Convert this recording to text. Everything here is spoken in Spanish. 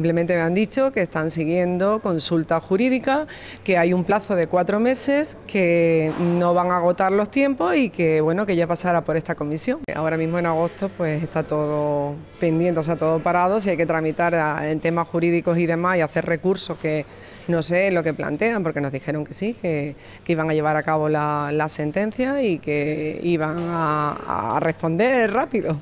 Simplemente me han dicho que están siguiendo consulta jurídica, que hay un plazo de cuatro meses, que no van a agotar los tiempos y que bueno que ya pasará por esta comisión. Ahora mismo en agosto pues está todo pendiente, o sea todo parado, si hay que tramitar en temas jurídicos y demás y hacer recursos que no sé lo que plantean, porque nos dijeron que sí, que, iban a llevar a cabo la, sentencia y que iban a responder rápido.